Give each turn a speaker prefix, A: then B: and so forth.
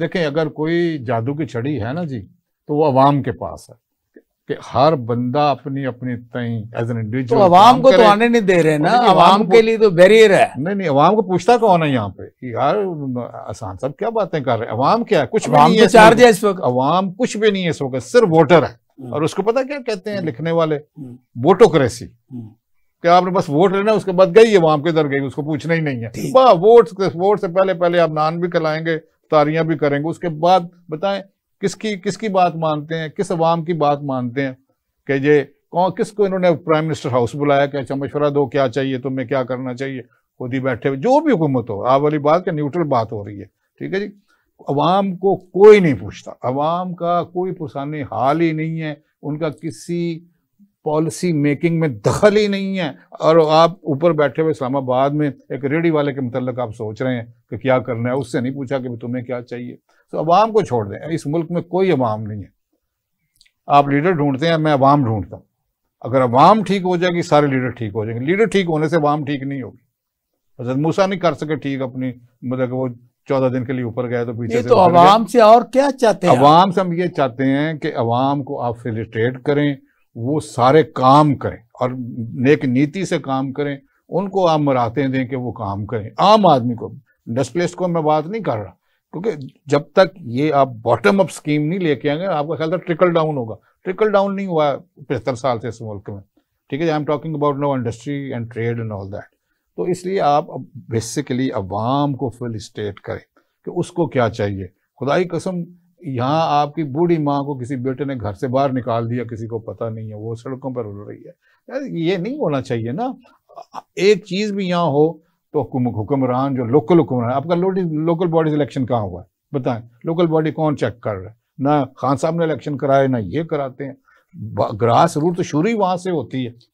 A: देखें अगर कोई जादू की छड़ी है ना जी तो वो अवाम के पास है कि हर बंदा अपनी अपनी तई एज एन इंडिविजुअल अवाम को तो आने नहीं दे रहे ना अवाम के लिए तो बैरियर है नहीं नहीं अवाम को पूछता कौन है यहाँ पे यार आसान साहब क्या बातें कर रहे हैं अवाम क्या है कुछ भी नहीं चार्ज तो है इस वक्त अवाम कुछ भी नहीं है इस वक्त सिर्फ वोटर है हम्म। और उसको पता क्या कहते हैं हम्म। लिखने वाले वोटोक्रेसी हम्म। कि आपने बस वोट लेना उसके बाद गई है वहां दर गई उसको पूछना ही नहीं है वाह वोट वोट से पहले पहले आप नान भी खिलाएंगे तारियां भी करेंगे उसके बाद बताएं किसकी किसकी बात मानते हैं किस अवाम की बात मानते हैं कि ये कौन किसको इन्होंने प्राइम मिनिस्टर हाउस बुलाया कि अच्छा मशवरा दो क्या चाहिए तुम्हें क्या करना चाहिए खुद ही बैठे हुए जो भी हुकूमत हो आप वाली बात क्या न्यूट्रल बात हो रही है ठीक है जी अवाम को कोई नहीं पूछता अवाम का कोई पुरसानी हाल ही नहीं है उनका किसी पॉलिसी मेकिंग में दखल ही नहीं है और आप ऊपर बैठे हुए इस्लामाबाद में एक रेडी वाले के मतलब आप सोच रहे हैं कि क्या करना है उससे नहीं पूछा कि तुम्हें क्या चाहिए तो अवाम को छोड़ दें इस मुल्क में कोई अवाम नहीं है आप लीडर ढूंढते हैं मैं अवाम ढूंढता हूँ अगर अवाम ठीक हो जाएगी सारे लीडर ठीक हो जाएंगे लीडर ठीक होने से अवाम ठीक नहीं होगी हजरत मूसा नहीं कर सके ठीक अपनी मतलब वो चौदह दिन के लिए ऊपर गए तो पीछे तो अवाम से और क्या चाहते हैं अवाम से हम ये चाहते हैं कि अवाम को आप फिलिट्रेट करें वो सारे काम करें और नेक नीति से काम करें उनको आप मरातें दें कि वो काम करें आम आदमी को डिस्प्लेस को मैं बात नहीं कर रहा क्योंकि जब तक ये आप बॉटम अप स्कीम नहीं लेके आएंगे आपका ख्याल था ट्रिकल डाउन होगा ट्रिकल डाउन नहीं हुआ पचहत्तर साल से इस मुल्क में ठीक है I am talking about no industry and trade and all that तो इसलिए आप बेसिकली अवाम को फुल स्टेट करें कि उसको क्या चाहिए खुदाई कसम यहाँ आपकी बूढ़ी माँ को किसी बेटे ने घर से बाहर निकाल दिया किसी को पता नहीं है वो सड़कों पर रुल रही है ये नहीं होना चाहिए ना एक चीज़ भी यहाँ हो तो हुक्मरान जो लोकल हुक्मरान आपका लोकल बॉडी इलेक्शन कहाँ हुआ है बताएं लोकल बॉडी कौन चेक कर रहा है ना खान साहब ने इलेक्शन कराए ना ये कराते हैं ग्रास रूट तो शुरू ही वहाँ से होती है